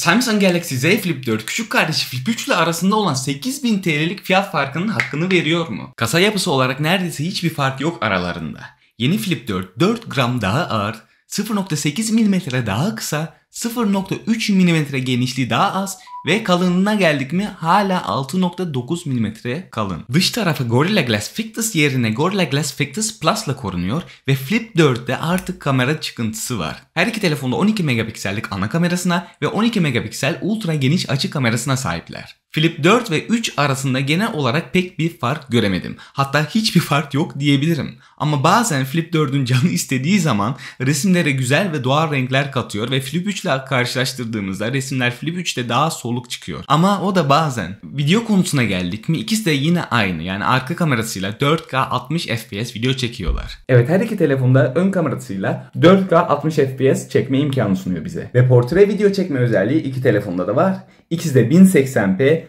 Samsung Galaxy Z Flip 4 küçük kardeşi Flip 3 ile arasında olan 8000 TL'lik fiyat farkının hakkını veriyor mu? Kasa yapısı olarak neredeyse hiçbir fark yok aralarında. Yeni Flip 4 4 gram daha ağır, 0.8 mm daha kısa 0.3 mm genişliği daha az ve kalınlığına geldik mi hala 6.9 mm kalın. Dış tarafı Gorilla Glass Fictus yerine Gorilla Glass Fictus Plus ile korunuyor ve Flip 4'te artık kamera çıkıntısı var. Her iki telefonda 12 megapiksellik ana kamerasına ve 12 megapiksel ultra geniş açı kamerasına sahipler. Flip 4 ve 3 arasında genel olarak pek bir fark göremedim. Hatta hiçbir fark yok diyebilirim. Ama bazen Flip 4'ün canı istediği zaman resimlere güzel ve doğal renkler katıyor ve Flip 3 3'le karşılaştırdığımızda resimler Flip 3'te daha soluk çıkıyor. Ama o da bazen. Video konusuna geldik mi ikisi de yine aynı. Yani arka kamerasıyla 4K 60 FPS video çekiyorlar. Evet her iki telefonda ön kamerasıyla 4K 60 FPS çekme imkanı sunuyor bize. Ve portre video çekme özelliği iki telefonda da var. İkisi de 1080p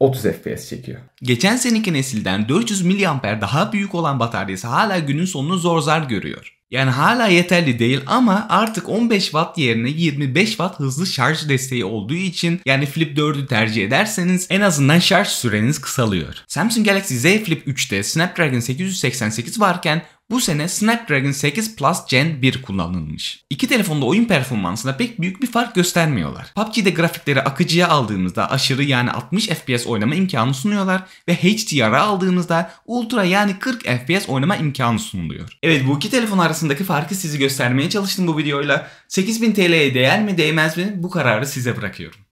30 FPS çekiyor. Geçen seneki nesilden 400 mAh daha büyük olan bataryası hala günün sonunu zor zar görüyor. Yani hala yeterli değil ama artık 15 watt yerine 25 watt hızlı şarj desteği olduğu için yani Flip 4'ü tercih ederseniz en azından şarj süreniz kısalıyor. Samsung Galaxy Z Flip 3'te Snapdragon 888 varken bu sene Snapdragon 8 Plus Gen 1 kullanılmış. İki telefonda oyun performansında pek büyük bir fark göstermiyorlar. PUBG'de grafikleri akıcıya aldığımızda aşırı yani 60 FPS oynama imkanı sunuyorlar ve HDR'a aldığımızda ultra yani 40 FPS oynama imkanı sunuluyor. Evet bu iki telefon arasındaki farkı sizi göstermeye çalıştım bu videoyla. 8000 TL'ye değer mi değmez mi bu kararı size bırakıyorum.